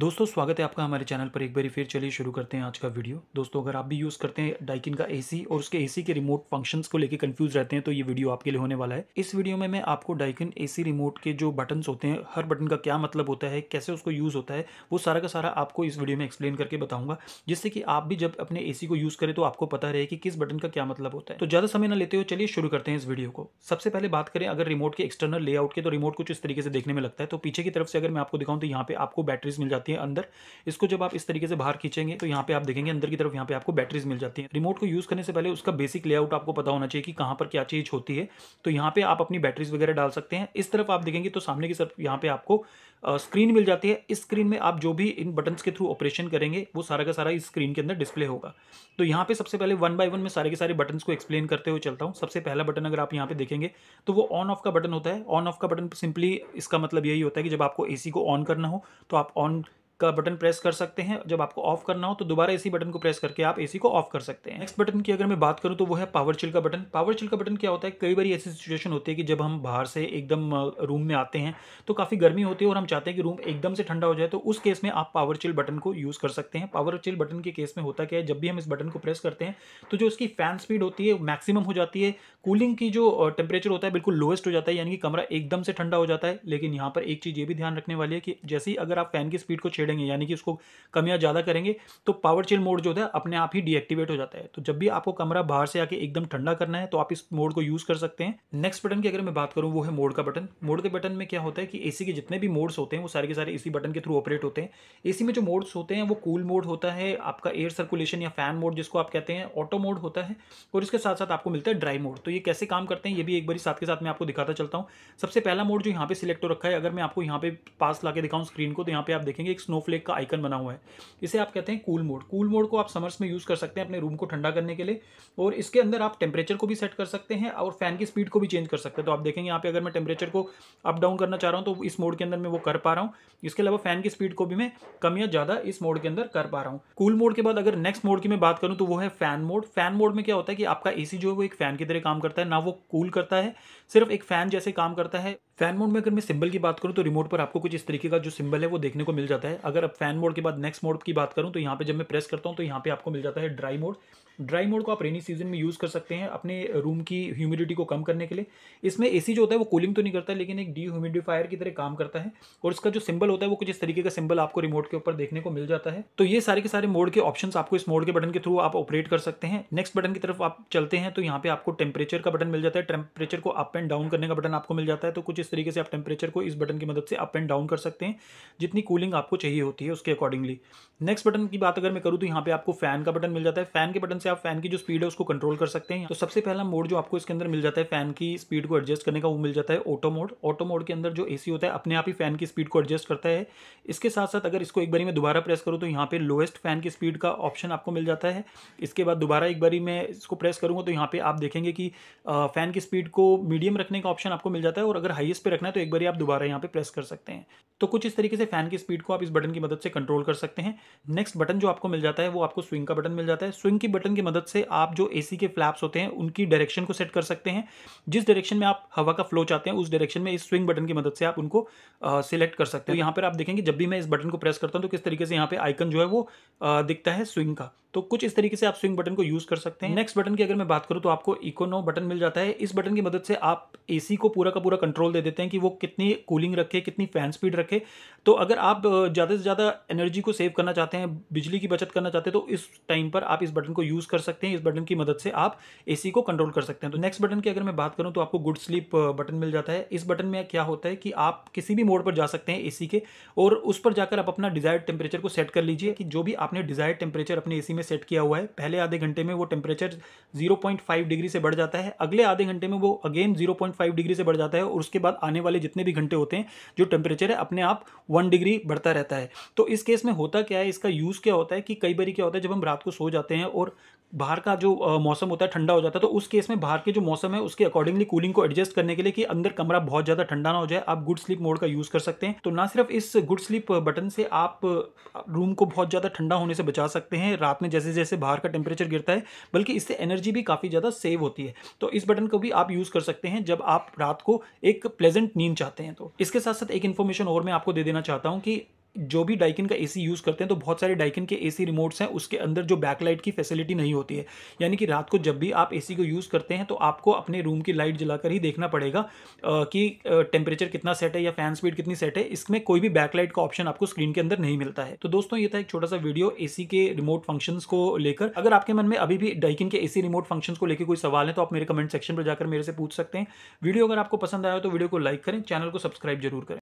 दोस्तों स्वागत है आपका हमारे चैनल पर एक बार फिर चलिए शुरू करते हैं आज का वीडियो दोस्तों अगर आप भी यूज़ करते हैं डाइकिन का एसी और उसके एसी के रिमोट फंक्शंस को लेकर कंफ्यूज रहते हैं तो ये वीडियो आपके लिए होने वाला है इस वीडियो में मैं आपको डाइकिन एसी रिमोट के जो बटन्स होते हैं हर बटन का क्या मतलब होता है कैसे उसको यूज़ होता है वो सारा का सारा आपको इस वीडियो में एक्सप्लेन करके बताऊंगा जिससे कि आप भी जब अपने ए को यूज़ करें तो आपको पता रहे कि किस बटन का क्या मतलब होता है तो ज़्यादा समय न लेते हो चलिए शुरू करते हैं इस वीडियो को सबसे पहले बात करें अगर रिमोट के एक्सटर्नल लेआउट के तो रिमोट कुछ इस तरीके से देखने में लगता है तो पीछे की तरफ से अगर मैं आपको दिखाऊँ तो यहाँ पे आपको बैटरीज मिल जाती है जाती है अंदर इसको जब आप इस तरीके से बाहर खींचेंगे तो यहाँ पे आप देखेंगे अंदर की तरफ यहाँ पे आपको बैटरीज मिल जाती है रिमोट को यूज़ करने से पहले उसका बेसिक लेआउट आपको पता होना चाहिए कि कहाँ पर क्या चीज़ होती है तो यहाँ पे आप अपनी बैटरीज वगैरह डाल सकते हैं इस तरफ आप देखेंगे तो सामने की तरफ यहाँ पे आपको स्क्रीन मिल जाती है इस स्क्रीन में आप जो भी इन बटन्स के थ्रू ऑपरेशन करेंगे वो सारा का सारा इस स्क्रीन के अंदर डिस्प्ले होगा तो यहाँ पे सबसे पहले वन बाय वन में सारे के सारे बटन्स को एक्सप्लेन करते हुए चलता हूँ सबसे पहला बटन अगर आप यहाँ पे देखेंगे तो वो ऑन ऑफ का बटन होता है ऑन ऑफ का बटन सिंपली इसका मतलब यही होता है कि जब आपको ए को ऑन करना हो तो आप ऑन का बटन प्रेस कर सकते हैं जब आपको ऑफ करना हो तो दोबारा इसी बटन को प्रेस करके आप एसी को ऑफ कर सकते हैं नेक्स्ट बटन की अगर मैं बात करूं तो वो है पावर चिल का बटन पावर चिल का बटन क्या होता है कई बार ऐसी सिचुएशन होती है कि जब हम बाहर से एकदम रूम में आते हैं तो काफ़ी गर्मी होती है और हम चाहते हैं कि रूम एकदम से ठंडा हो जाए तो उस केस में आप पावर चिल बटन को यूज़ कर सकते हैं पावर चिल बटन के केस में होता क्या है जब भी हम इस बटन को प्रेस करते हैं तो जो इसकी फैन स्पीड होती है मैक्सिमम हो जाती है कूलिंग की जो टेम्परेचर होता है बिल्कुल लोएस्ट हो जाता है यानी कि कमरा एकदम से ठंडा हो जाता है लेकिन यहाँ पर एक चीज़ ये भी ध्यान रखने वाली है कि जैसे ही अगर आप फैन की स्पीड को छेड़ छेड़ेंगे यानी कि उसको कम या ज़्यादा करेंगे तो पावर चिल मोड जो होता है अपने आप ही डीएक्टिवेट हो जाता है तो जब भी आपको कमरा बाहर से आके एकदम ठंडा करना है तो आप इस मोड को यूज़ कर सकते हैं नेक्स्ट बटन की अगर मैं बात करूँ वो है मोड का बटन मोड के बटन में क्या होता है कि ए के जितने भी मोड्स होते हैं वो सारे के सारे इसी बटन के थ्रू ऑपरेट होते हैं ए में जो मोड्स होते हैं वो कूल मोड होता है आपका एयर सर्कुलेशन या फैन मोड जिसको आप कहते हैं ऑटो मोड होता है और इसके साथ साथ आपको मिलता है ड्राई मोड तो ये कैसे काम करते हैं ये भी एक बार साथ के साथ मैं आपको दिखाता चलता हूँ सबसे पहला मोड जो यहाँ पे सिलेक्ट हो रखा है अगर मैं आपको यहाँ पे पास ला के दिखाऊँ स्क्रीन को तो यहाँ पे आप देखेंगे एक स्नो स्नोफ्लेक का आइकन बना हुआ है इसे आप कहते हैं कूल मोड कूल मोड को आप समर्स में यूज़ कर सकते हैं अपने रूम को ठंडा करने के लिए और इसके अंदर आप टेम्परेचर को भी सेट कर सकते हैं और फैन की स्पीड को भी चेंज कर सकते हैं तो आप देखेंगे यहाँ पे अगर मैं टेम्परेचर को अप डाउन करना चाह रहा हूँ तो इस मोड के अंदर मैं वो कर पा रहा हूँ इसके अलावा फैन की स्पीड को भी मैं कम या ज़्यादा इस मोड के अंदर कर पा रहा हूँ कूल मोड के बाद अगर नेक्स्ट मोड की मैं बात करूँ तो वो है फैन मोड फैन मोड में क्या होता है कि आपका ए जो है वो एक फैन की तरह काम करता है ना वो कूल करता है सिर्फ एक फैन जैसे काम करता है फैन मोड में अगर मैं सिंबल की बात करूँ तो रिमोट पर आपको कुछ इस तरीके का जो सिंबल है वो देखने को मिल जाता है अगर अब फैन मोड के बाद नेक्स्ट मोड की बात करूँ तो यहाँ पे जब मैं प्रेस करता हूँ तो यहाँ पे आपको मिल जाता है ड्राई मोड ड्राई मोड को आप रेनी सीजन में यूज़ कर सकते हैं अपने रूम की ह्यूमिडिटी को कम करने के लिए इसमें ए जो होता है वो कूलिंग तो नहीं करता लेकिन एक डी ह्यूमिडिफायर की तरह काम करता है और इसका जो सिंबल होता है वो कुछ इस तरीके का सिंबल आपको रिमोट के ऊपर देखने को मिल जाता है तो ये सारे के सारे मोड के ऑप्शन आपको इस मोड के बटन के थ्रू आप ऑपरेट कर सकते हैं नेक्स्ट बटन की तरफ आप चलते हैं तो यहाँ पे आपको टेम्परेचर का बटन मिल जाता है टेम्परेचर को अप एंड डाउन करने का बटन आपको मिल जाता है तो कुछ तरीके से आप टेम्परेचर को इस बटन की मदद से अप एंड डाउन कर सकते हैं जितनी कूलिंग आपको चाहिए होती है उसके अकॉर्डिंगली नेक्स्ट बटन की बात अगर मैं करूँ तो यहाँ पे आपको फैन का बटन मिल जाता है फैन के बटन से आप फैन की जो स्पीड है उसको कंट्रोल कर सकते हैं तो सबसे पहला मोड जो आपको इसके अंदर मिल जाता है फैन की स्पीड को एडजस्ट करने का वो मिल जाता है ऑटो मोड ऑटो मोड के अंदर जो एसी होता है अपने आप ही फैन की स्पीड को एडजस्ट करता है इसके साथ साथ अगर इसको एक बारी मैं दोबारा प्रेस करूँ तो यहाँ पे लोएस्ट फैन की स्पीड का ऑप्शन आपको मिल जाता है इसके बाद दोबारा एक बारी मैं इसको प्रेस करूँगा तो यहाँ पे आप देखेंगे कि फैन की स्पीड को मीडियम रखने का ऑप्शन आपको मिल जाता है और अगर हाई रेडियस पे रखना है तो एक बार आप दोबारा यहाँ पे प्रेस कर सकते हैं तो कुछ इस तरीके से फैन की स्पीड को आप इस बटन की मदद से कंट्रोल कर सकते हैं नेक्स्ट बटन जो आपको मिल जाता है वो आपको स्विंग का बटन मिल जाता है स्विंग की बटन की मदद से आप जो एसी के फ्लैप्स होते हैं उनकी डायरेक्शन को सेट कर सकते हैं जिस डायरेक्शन में आप हवा का फ्लो चाहते हैं उस डायरेक्शन में इस स्विंग बटन की मदद से आप उनको सिलेक्ट कर सकते हो तो यहाँ पर आप देखेंगे जब भी मैं इस बटन को प्रेस करता हूँ तो किस तरीके से यहाँ पे आइकन जो है वो दिखता है स्विंग का तो कुछ इस तरीके से आप स्विंग बटन को यूज़ कर सकते हैं नेक्स्ट बटन की अगर मैं बात करूँ तो आपको इकोनो बटन मिल जाता है इस बटन की मदद से आप एसी को पूरा का पूरा कंट्रोल दे देते हैं कि वो कितनी कूलिंग रखे कितनी फैन स्पीड रखे तो अगर आप ज़्यादा से ज़्यादा एनर्जी को सेव करना चाहते हैं बिजली की बचत करना चाहते हैं तो इस टाइम पर आप इस बटन को यूज़ कर सकते हैं इस बटन की मदद से आप ए को कंट्रोल कर सकते हैं तो नेक्स्ट बटन की अगर मैं बात करूँ तो आपको गुड स्लीप बटन मिल जाता है इस बटन में क्या होता है कि आप किसी भी मोड पर जा सकते हैं ए के और उस पर जाकर आप अपना डिजायर्ड टेम्परेचर को सेट कर लीजिए कि जो भी आपने डिजायर्ड टेम्परेचर अपने ए में में सेट किया हुआ है पहले आधे घंटे में वो टेम्परेचर 0.5 डिग्री से बढ़ जाता है अगले आधे घंटे में वो अगेन 0.5 डिग्री से बढ़ जाता है और उसके बाद आने वाले जितने भी घंटे होते हैं जो टेम्परेचर है अपने आप वन डिग्री बढ़ता रहता है तो इस केस में होता क्या है इसका यूज़ क्या होता है कि कई बार क्या होता है जब हम रात को सो जाते हैं और बाहर का जो मौसम होता है ठंडा हो जाता है तो उस केस में बाहर के जो मौसम है उसके अकॉर्डिंगली कूलिंग को एडजस्ट करने के लिए कि अंदर कमरा बहुत ज़्यादा ठंडा ना हो जाए आप गुड स्लीप मोड का यूज़ कर सकते हैं तो ना सिर्फ इस गुड स्लीप बटन से आप रूम को बहुत ज़्यादा ठंडा होने से बचा सकते हैं रात में में जैसे जैसे बाहर का टेम्परेचर गिरता है बल्कि इससे एनर्जी भी काफ़ी ज़्यादा सेव होती है तो इस बटन को भी आप यूज़ कर सकते हैं जब आप रात को एक प्लेजेंट नींद चाहते हैं तो इसके साथ साथ एक इन्फॉर्मेशन और मैं आपको दे देना चाहता हूँ कि जो भी डाइकिन का एसी यूज़ करते हैं तो बहुत सारे डाइकिन के एसी रिमोट्स हैं उसके अंदर जो बैकलाइट की फैसिलिटी नहीं होती है यानी कि रात को जब भी आप एसी को यूज़ करते हैं तो आपको अपने रूम की लाइट जलाकर ही देखना पड़ेगा कि टेम्परेचर कितना सेट है या फैन स्पीड कितनी सेट है इसमें कोई भी बैकलाइट का ऑप्शन आपको स्क्रीन के अंदर नहीं मिलता है तो दोस्तों ये था एक छोटा सा वीडियो ए के रिमोट फंक्शन को लेकर अगर आपके मन में अभी भी डाइकिन के ए रिमोट फंक्शन को लेकर कोई सवाल है तो आप मेरे कमेंट सेक्शन पर जाकर मेरे से पूछ सकते हैं वीडियो अगर आपको पसंद आया तो वीडियो को लाइक करें चैनल को सब्सक्राइब जरूर करें